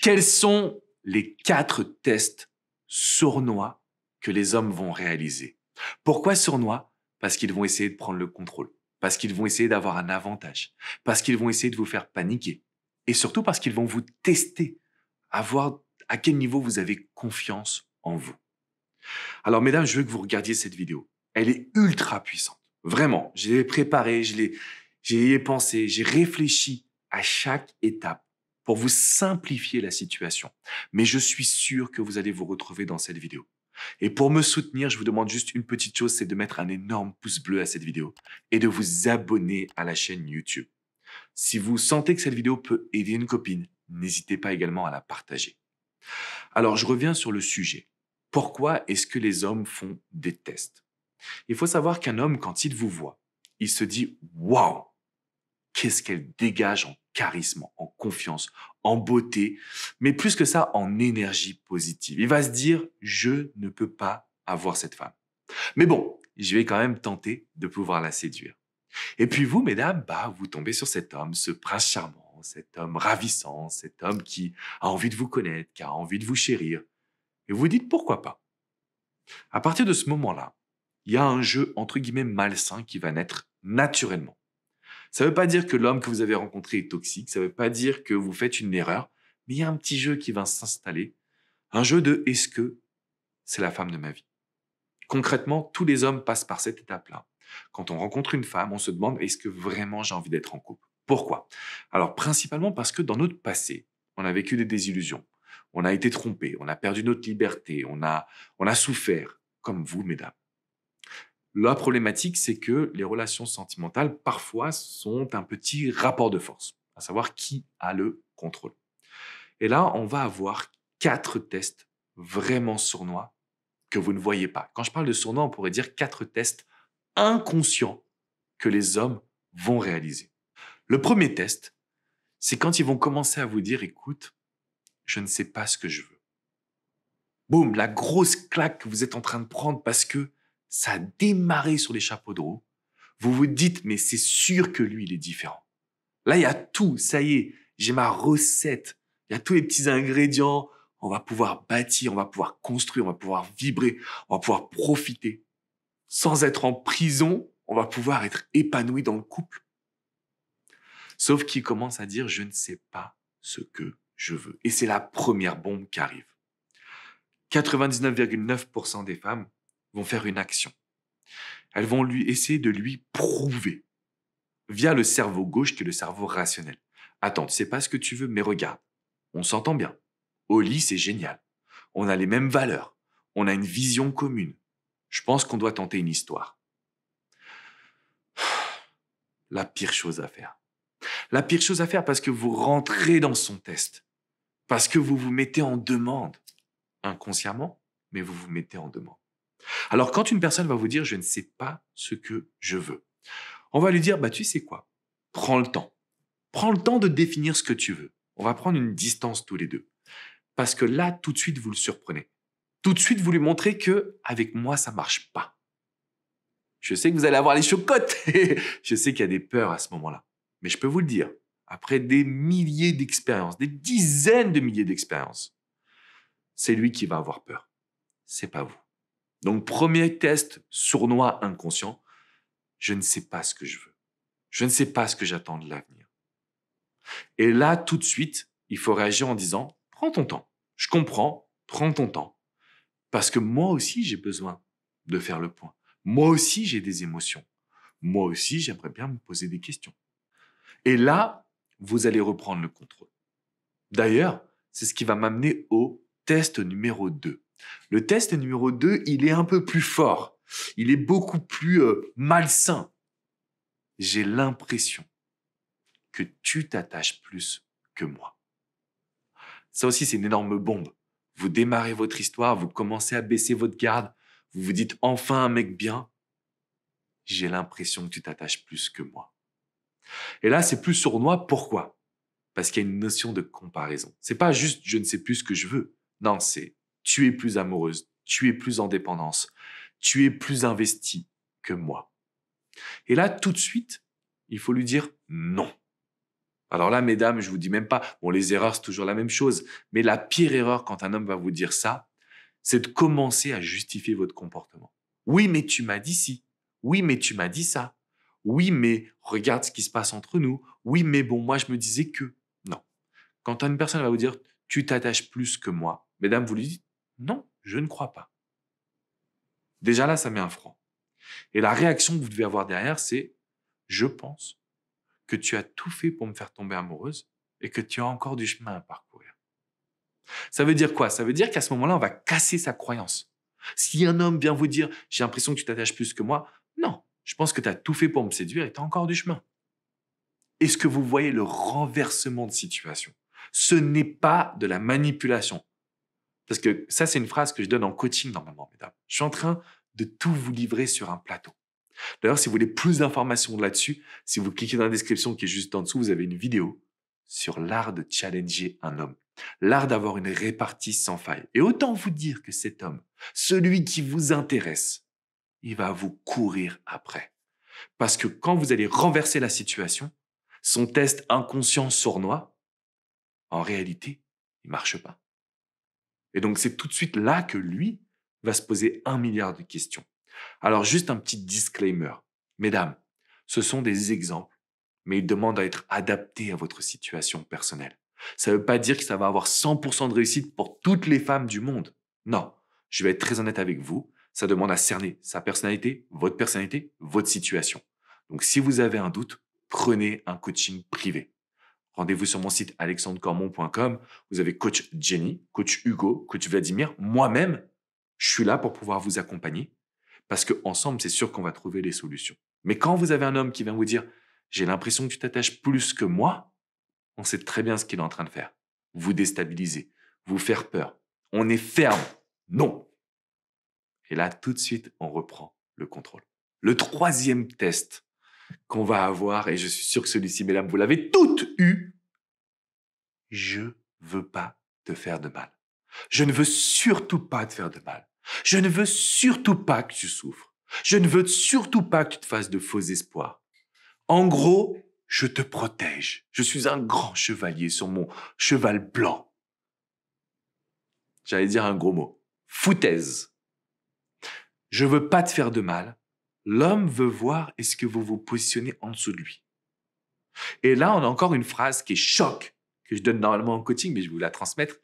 Quels sont les quatre tests sournois que les hommes vont réaliser Pourquoi sournois Parce qu'ils vont essayer de prendre le contrôle, parce qu'ils vont essayer d'avoir un avantage, parce qu'ils vont essayer de vous faire paniquer, et surtout parce qu'ils vont vous tester, à voir à quel niveau vous avez confiance en vous. Alors mesdames, je veux que vous regardiez cette vidéo. Elle est ultra puissante. Vraiment, je l'ai préparée, je l'ai, pensé, j'ai réfléchi à chaque étape pour vous simplifier la situation. Mais je suis sûr que vous allez vous retrouver dans cette vidéo. Et pour me soutenir, je vous demande juste une petite chose, c'est de mettre un énorme pouce bleu à cette vidéo et de vous abonner à la chaîne YouTube. Si vous sentez que cette vidéo peut aider une copine, n'hésitez pas également à la partager. Alors, je reviens sur le sujet. Pourquoi est-ce que les hommes font des tests Il faut savoir qu'un homme, quand il vous voit, il se dit Waouh Qu'est-ce qu'elle dégage en charisme, en confiance, en beauté, mais plus que ça, en énergie positive. Il va se dire, je ne peux pas avoir cette femme. Mais bon, je vais quand même tenter de pouvoir la séduire. Et puis vous, mesdames, bah, vous tombez sur cet homme, ce prince charmant, cet homme ravissant, cet homme qui a envie de vous connaître, qui a envie de vous chérir. Et vous dites, pourquoi pas À partir de ce moment-là, il y a un jeu, entre guillemets, malsain qui va naître naturellement. Ça ne veut pas dire que l'homme que vous avez rencontré est toxique, ça ne veut pas dire que vous faites une erreur, mais il y a un petit jeu qui va s'installer, un jeu de est-ce que c'est la femme de ma vie Concrètement, tous les hommes passent par cette étape-là. Quand on rencontre une femme, on se demande est-ce que vraiment j'ai envie d'être en couple Pourquoi Alors principalement parce que dans notre passé, on a vécu des désillusions, on a été trompé, on a perdu notre liberté, on a, on a souffert, comme vous, mesdames. La problématique, c'est que les relations sentimentales, parfois, sont un petit rapport de force, à savoir qui a le contrôle. Et là, on va avoir quatre tests vraiment sournois que vous ne voyez pas. Quand je parle de sournois, on pourrait dire quatre tests inconscients que les hommes vont réaliser. Le premier test, c'est quand ils vont commencer à vous dire, écoute, je ne sais pas ce que je veux. Boum, la grosse claque que vous êtes en train de prendre parce que ça a démarré sur les chapeaux de roue, vous vous dites, mais c'est sûr que lui, il est différent. Là, il y a tout, ça y est, j'ai ma recette, il y a tous les petits ingrédients, on va pouvoir bâtir, on va pouvoir construire, on va pouvoir vibrer, on va pouvoir profiter. Sans être en prison, on va pouvoir être épanoui dans le couple. Sauf qu'il commence à dire, je ne sais pas ce que je veux. Et c'est la première bombe qui arrive. 99,9% des femmes vont faire une action. Elles vont lui essayer de lui prouver via le cerveau gauche qui le cerveau rationnel. Attends, c'est pas ce que tu veux, mais regarde, on s'entend bien. Au c'est génial. On a les mêmes valeurs. On a une vision commune. Je pense qu'on doit tenter une histoire. La pire chose à faire. La pire chose à faire parce que vous rentrez dans son test. Parce que vous vous mettez en demande. Inconsciemment, mais vous vous mettez en demande. Alors quand une personne va vous dire je ne sais pas ce que je veux, on va lui dire bah tu sais quoi, prends le temps, prends le temps de définir ce que tu veux. On va prendre une distance tous les deux, parce que là tout de suite vous le surprenez. Tout de suite vous lui montrez que avec moi ça marche pas. Je sais que vous allez avoir les chocottes, je sais qu'il y a des peurs à ce moment-là, mais je peux vous le dire. Après des milliers d'expériences, des dizaines de milliers d'expériences, c'est lui qui va avoir peur. C'est pas vous. Donc, premier test sournois inconscient, je ne sais pas ce que je veux. Je ne sais pas ce que j'attends de l'avenir. Et là, tout de suite, il faut réagir en disant, prends ton temps. Je comprends, prends ton temps. Parce que moi aussi, j'ai besoin de faire le point. Moi aussi, j'ai des émotions. Moi aussi, j'aimerais bien me poser des questions. Et là, vous allez reprendre le contrôle. D'ailleurs, c'est ce qui va m'amener au test numéro 2. Le test numéro 2, il est un peu plus fort, il est beaucoup plus euh, malsain. J'ai l'impression que tu t'attaches plus que moi. Ça aussi, c'est une énorme bombe. Vous démarrez votre histoire, vous commencez à baisser votre garde, vous vous dites enfin un mec bien. J'ai l'impression que tu t'attaches plus que moi. Et là, c'est plus sournois. Pourquoi Parce qu'il y a une notion de comparaison. C'est pas juste je ne sais plus ce que je veux. Non, c'est tu es plus amoureuse, tu es plus en dépendance, tu es plus investi que moi. Et là, tout de suite, il faut lui dire non. Alors là, mesdames, je vous dis même pas, bon, les erreurs, c'est toujours la même chose, mais la pire erreur quand un homme va vous dire ça, c'est de commencer à justifier votre comportement. Oui, mais tu m'as dit ci. Oui, mais tu m'as dit ça. Oui, mais regarde ce qui se passe entre nous. Oui, mais bon, moi, je me disais que. Non. Quand une personne va vous dire, tu t'attaches plus que moi, Mesdames, vous lui dites non, je ne crois pas. Déjà là, ça met un franc. Et la réaction que vous devez avoir derrière, c'est je pense que tu as tout fait pour me faire tomber amoureuse et que tu as encore du chemin à parcourir. Ça veut dire quoi Ça veut dire qu'à ce moment-là, on va casser sa croyance. Si un homme vient vous dire j'ai l'impression que tu t'attaches plus que moi, non, je pense que tu as tout fait pour me séduire et tu as encore du chemin. Est-ce que vous voyez le renversement de situation Ce n'est pas de la manipulation. Parce que ça, c'est une phrase que je donne en coaching normalement, mesdames. Je suis en train de tout vous livrer sur un plateau. D'ailleurs, si vous voulez plus d'informations là-dessus, si vous cliquez dans la description qui est juste en dessous, vous avez une vidéo sur l'art de challenger un homme, l'art d'avoir une répartie sans faille. Et autant vous dire que cet homme, celui qui vous intéresse, il va vous courir après. Parce que quand vous allez renverser la situation, son test inconscient sournois, en réalité, il marche pas. Et donc c'est tout de suite là que lui va se poser un milliard de questions. Alors juste un petit disclaimer. Mesdames, ce sont des exemples, mais ils demandent à être adaptés à votre situation personnelle. Ça ne veut pas dire que ça va avoir 100% de réussite pour toutes les femmes du monde. Non, je vais être très honnête avec vous, ça demande à cerner sa personnalité, votre personnalité, votre situation. Donc si vous avez un doute, prenez un coaching privé. Rendez-vous sur mon site alexandrecormon.com. Vous avez coach Jenny, coach Hugo, coach Vladimir, moi-même. Je suis là pour pouvoir vous accompagner parce qu'ensemble, c'est sûr qu'on va trouver les solutions. Mais quand vous avez un homme qui vient vous dire J'ai l'impression que tu t'attaches plus que moi, on sait très bien ce qu'il est en train de faire. Vous déstabiliser, vous faire peur. On est ferme. Non. Et là, tout de suite, on reprend le contrôle. Le troisième test qu'on va avoir, et je suis sûr que celui-ci, mesdames, vous l'avez toutes eu, je veux pas te faire de mal. Je ne veux surtout pas te faire de mal. Je ne veux surtout pas que tu souffres. Je ne veux surtout pas que tu te fasses de faux espoirs. En gros, je te protège. Je suis un grand chevalier sur mon cheval blanc. J'allais dire un gros mot. Foutaise. Je veux pas te faire de mal. L'homme veut voir est-ce que vous vous positionnez en dessous de lui. Et là, on a encore une phrase qui est choc, que je donne normalement en coaching, mais je vais vous la transmettre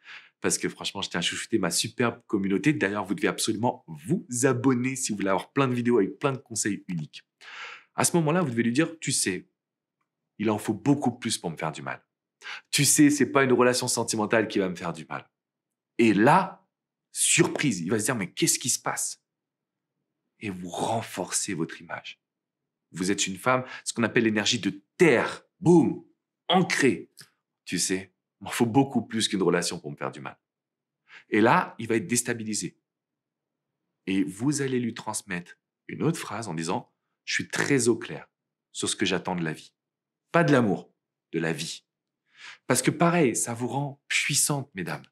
parce que franchement, je tiens à chouchouter ma superbe communauté. D'ailleurs, vous devez absolument vous abonner si vous voulez avoir plein de vidéos avec plein de conseils uniques. À ce moment-là, vous devez lui dire, tu sais, il en faut beaucoup plus pour me faire du mal. Tu sais, ce n'est pas une relation sentimentale qui va me faire du mal. Et là, surprise, il va se dire, mais qu'est-ce qui se passe et vous renforcez votre image. Vous êtes une femme, ce qu'on appelle l'énergie de terre, boum, ancrée. Tu sais, il m'en faut beaucoup plus qu'une relation pour me faire du mal. Et là, il va être déstabilisé. Et vous allez lui transmettre une autre phrase en disant Je suis très au clair sur ce que j'attends de la vie. Pas de l'amour, de la vie. Parce que pareil, ça vous rend puissante, mesdames.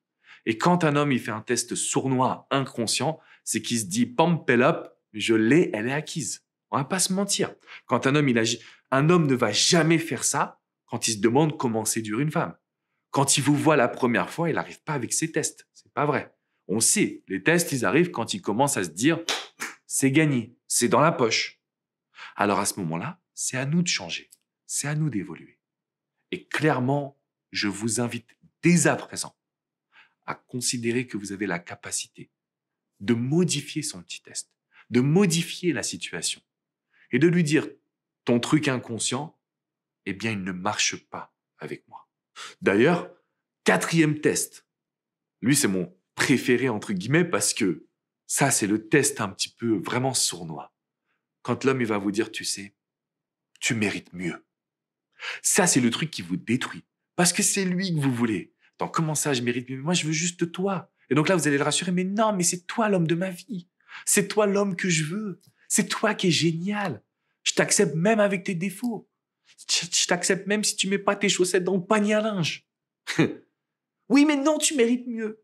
Et quand un homme, il fait un test sournois, inconscient, c'est qu'il se dit Pump up, je l'ai, elle est acquise. On va pas se mentir. Quand un homme, il agit, un homme ne va jamais faire ça quand il se demande comment séduire une femme. Quand il vous voit la première fois, il n'arrive pas avec ses tests. C'est pas vrai. On sait, les tests, ils arrivent quand il commence à se dire c'est gagné, c'est dans la poche. Alors à ce moment-là, c'est à nous de changer, c'est à nous d'évoluer. Et clairement, je vous invite dès à présent à considérer que vous avez la capacité de modifier son petit test de modifier la situation et de lui dire ton truc inconscient, eh bien, il ne marche pas avec moi. D'ailleurs, quatrième test. Lui, c'est mon préféré, entre guillemets, parce que ça, c'est le test un petit peu vraiment sournois. Quand l'homme, il va vous dire, tu sais, tu mérites mieux. Ça, c'est le truc qui vous détruit. Parce que c'est lui que vous voulez. donc comment ça, je mérite mieux? Moi, je veux juste toi. Et donc là, vous allez le rassurer, mais non, mais c'est toi l'homme de ma vie. C'est toi l'homme que je veux. C'est toi qui es génial. Je t'accepte même avec tes défauts. Je t'accepte même si tu mets pas tes chaussettes dans le panier à linge. oui, mais non, tu mérites mieux.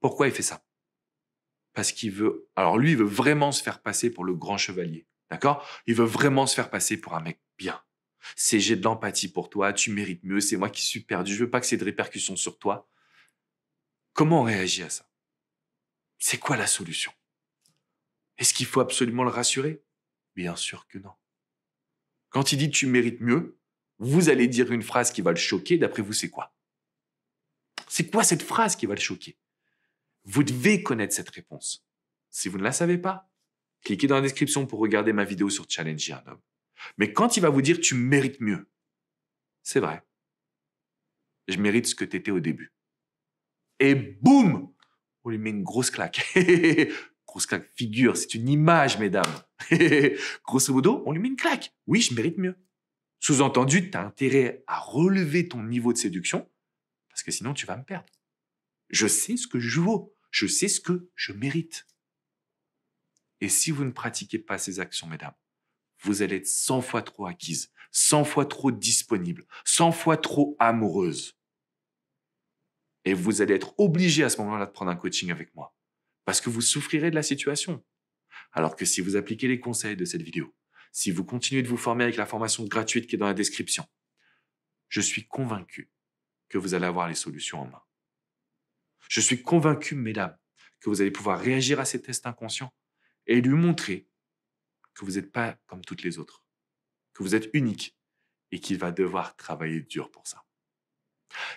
Pourquoi il fait ça Parce qu'il veut. Alors lui, il veut vraiment se faire passer pour le grand chevalier. D'accord Il veut vraiment se faire passer pour un mec bien. C'est j'ai de l'empathie pour toi, tu mérites mieux, c'est moi qui suis perdu, je veux pas que c'est de répercussions sur toi. Comment on réagit à ça C'est quoi la solution est-ce qu'il faut absolument le rassurer Bien sûr que non. Quand il dit tu mérites mieux, vous allez dire une phrase qui va le choquer. D'après vous, c'est quoi C'est quoi cette phrase qui va le choquer Vous devez connaître cette réponse. Si vous ne la savez pas, cliquez dans la description pour regarder ma vidéo sur challenger un homme. Mais quand il va vous dire tu mérites mieux, c'est vrai. Je mérite ce que tu étais au début. Et boum On lui met une grosse claque. figure, c'est une image, mesdames. Grosso modo, on lui met une claque. Oui, je mérite mieux. Sous-entendu, tu as intérêt à relever ton niveau de séduction, parce que sinon tu vas me perdre. Je sais ce que je vaux, je sais ce que je mérite. Et si vous ne pratiquez pas ces actions, mesdames, vous allez être 100 fois trop acquise, 100 fois trop disponible, 100 fois trop amoureuse. Et vous allez être obligé à ce moment-là de prendre un coaching avec moi parce que vous souffrirez de la situation. Alors que si vous appliquez les conseils de cette vidéo, si vous continuez de vous former avec la formation gratuite qui est dans la description, je suis convaincu que vous allez avoir les solutions en main. Je suis convaincu, mesdames, que vous allez pouvoir réagir à ces tests inconscients et lui montrer que vous n'êtes pas comme toutes les autres, que vous êtes unique et qu'il va devoir travailler dur pour ça.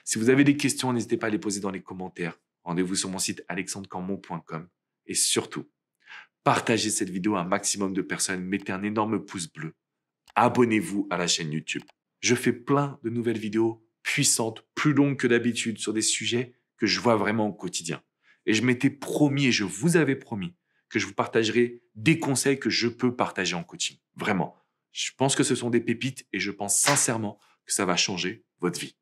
Si vous avez des questions, n'hésitez pas à les poser dans les commentaires rendez-vous sur mon site alexandrecamon.com et surtout, partagez cette vidéo à un maximum de personnes, mettez un énorme pouce bleu, abonnez-vous à la chaîne YouTube. Je fais plein de nouvelles vidéos puissantes, plus longues que d'habitude, sur des sujets que je vois vraiment au quotidien. Et je m'étais promis, et je vous avais promis, que je vous partagerai des conseils que je peux partager en coaching. Vraiment. Je pense que ce sont des pépites et je pense sincèrement que ça va changer votre vie.